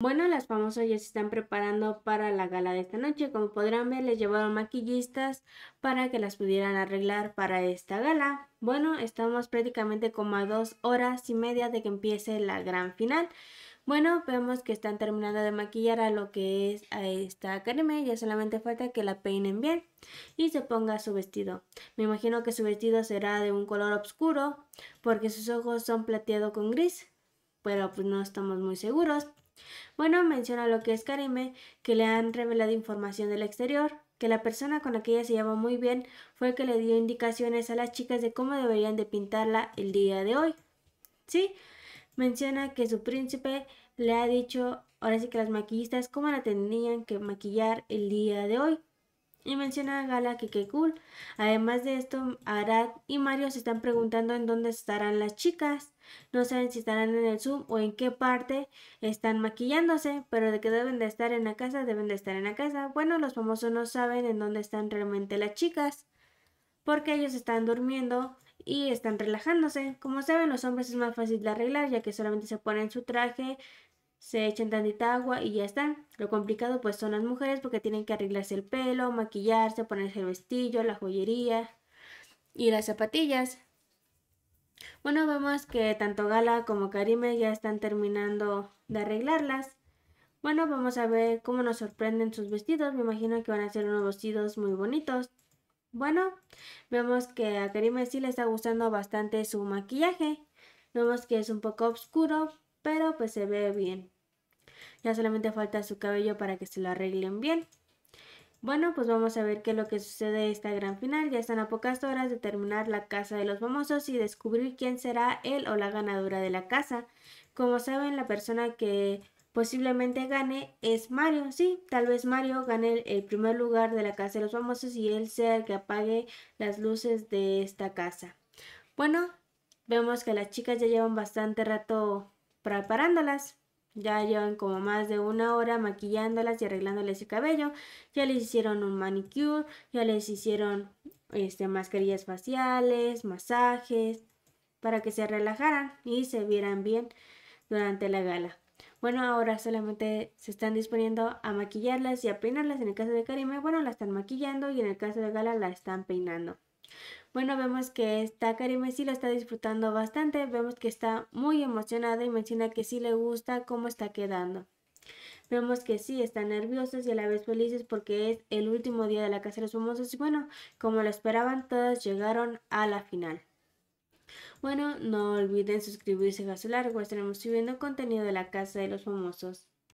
Bueno, las famosas ya se están preparando para la gala de esta noche. Como podrán ver, les llevaron maquillistas para que las pudieran arreglar para esta gala. Bueno, estamos prácticamente como a dos horas y media de que empiece la gran final. Bueno, vemos que están terminando de maquillar a lo que es a esta academia. Ya solamente falta que la peinen bien y se ponga su vestido. Me imagino que su vestido será de un color oscuro porque sus ojos son plateados con gris pero pues no estamos muy seguros. Bueno, menciona lo que es Karime, que le han revelado información del exterior, que la persona con la que ella se llama muy bien fue el que le dio indicaciones a las chicas de cómo deberían de pintarla el día de hoy. Sí, menciona que su príncipe le ha dicho, ahora sí que las maquillistas, cómo la tenían que maquillar el día de hoy. Y menciona a Gala que qué cool. Además de esto, Arad y Mario se están preguntando en dónde estarán las chicas. No saben si estarán en el Zoom o en qué parte están maquillándose, pero de que deben de estar en la casa, deben de estar en la casa. Bueno, los famosos no saben en dónde están realmente las chicas, porque ellos están durmiendo y están relajándose. Como saben, los hombres es más fácil de arreglar, ya que solamente se ponen su traje, se echan tantita agua y ya está. Lo complicado pues son las mujeres porque tienen que arreglarse el pelo, maquillarse, ponerse el vestillo, la joyería y las zapatillas. Bueno, vemos que tanto Gala como Karime ya están terminando de arreglarlas. Bueno, vamos a ver cómo nos sorprenden sus vestidos. Me imagino que van a ser unos vestidos muy bonitos. Bueno, vemos que a Karime sí le está gustando bastante su maquillaje. Vemos que es un poco oscuro, pero pues se ve bien. Ya solamente falta su cabello para que se lo arreglen bien. Bueno, pues vamos a ver qué es lo que sucede esta gran final. Ya están a pocas horas de terminar la casa de los famosos y descubrir quién será él o la ganadora de la casa. Como saben, la persona que posiblemente gane es Mario. Sí, tal vez Mario gane el primer lugar de la casa de los famosos y él sea el que apague las luces de esta casa. Bueno, vemos que las chicas ya llevan bastante rato preparándolas. Ya llevan como más de una hora maquillándolas y arreglándoles el cabello. Ya les hicieron un manicure, ya les hicieron este, mascarillas faciales, masajes, para que se relajaran y se vieran bien durante la gala. Bueno, ahora solamente se están disponiendo a maquillarlas y a peinarlas. En el caso de Karime, bueno, la están maquillando y en el caso de Gala la están peinando. Bueno, vemos que esta Karime sí la está disfrutando bastante, vemos que está muy emocionada y menciona que sí le gusta cómo está quedando. Vemos que sí, están nerviosos y a la vez felices porque es el último día de la Casa de los Famosos y bueno, como lo esperaban, todas llegaron a la final. Bueno, no olviden suscribirse a su largo, estaremos subiendo contenido de la Casa de los Famosos.